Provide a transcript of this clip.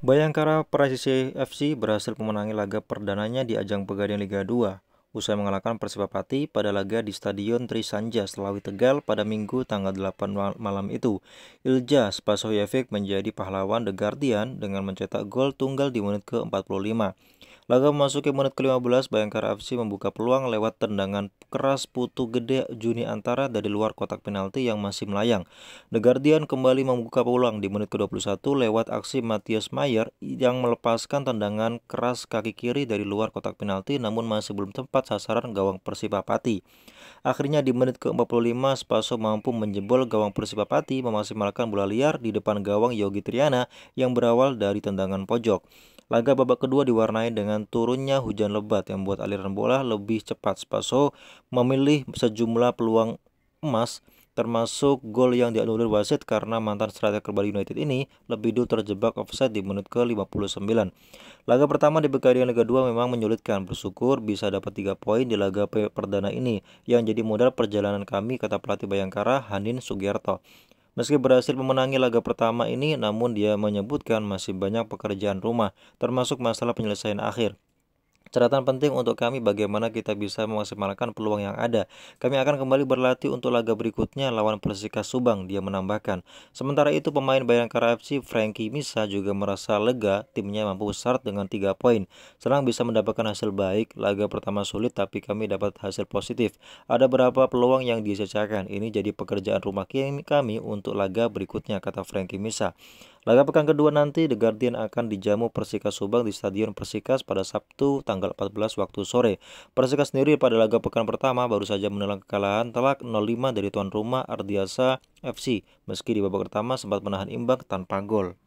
Bayangkara Persisih FC berhasil memenangi laga perdananya di ajang Pegadaian Liga 2 usai mengalahkan Persipapati pada laga di Stadion Trisanja, Selawi Tegal pada Minggu tanggal 8 malam itu. Ilja Spasojevic menjadi pahlawan The Guardian dengan mencetak gol tunggal di menit ke-45. Laga memasuki menit ke-15, Bayangkara FC membuka peluang lewat tendangan keras putu gede Juni Antara dari luar kotak penalti yang masih melayang. The Guardian kembali membuka peluang di menit ke-21 lewat aksi Matthias Mayer yang melepaskan tendangan keras kaki kiri dari luar kotak penalti namun masih belum tepat sasaran gawang Persibapati. Akhirnya di menit ke-45, Spaso mampu menjebol gawang Persibapati memaksimalkan bola liar di depan gawang Yogi Triana yang berawal dari tendangan pojok. Laga babak kedua diwarnai dengan turunnya hujan lebat yang membuat aliran bola lebih cepat. Spaso memilih sejumlah peluang emas termasuk gol yang dianulir wasit karena mantan striker Bali United ini lebih dulu terjebak offside di menit ke-59. Laga pertama di Pegadaian Liga 2 memang menyulitkan, bersyukur bisa dapat 3 poin di laga perdana ini yang jadi modal perjalanan kami kata pelatih Bayangkara Hanin Sugiarto. Meski berhasil memenangi laga pertama ini, namun dia menyebutkan masih banyak pekerjaan rumah, termasuk masalah penyelesaian akhir. Catatan penting untuk kami bagaimana kita bisa memaksimalkan peluang yang ada. Kami akan kembali berlatih untuk laga berikutnya lawan Persika Subang, dia menambahkan. Sementara itu pemain Bayangkara FC Frankie Misa juga merasa lega timnya mampu start dengan 3 poin. Senang bisa mendapatkan hasil baik, laga pertama sulit tapi kami dapat hasil positif. Ada berapa peluang yang disecahkan, ini jadi pekerjaan rumah kami untuk laga berikutnya, kata Frankie Misa. Laga pekan kedua nanti The Guardian akan dijamu Persikas Subang di Stadion Persikas pada Sabtu tanggal 14 waktu sore. Persikas sendiri pada laga pekan pertama baru saja menelan kekalahan telak 0-5 dari tuan rumah Ardiasa FC meski di babak pertama sempat menahan imbang tanpa gol.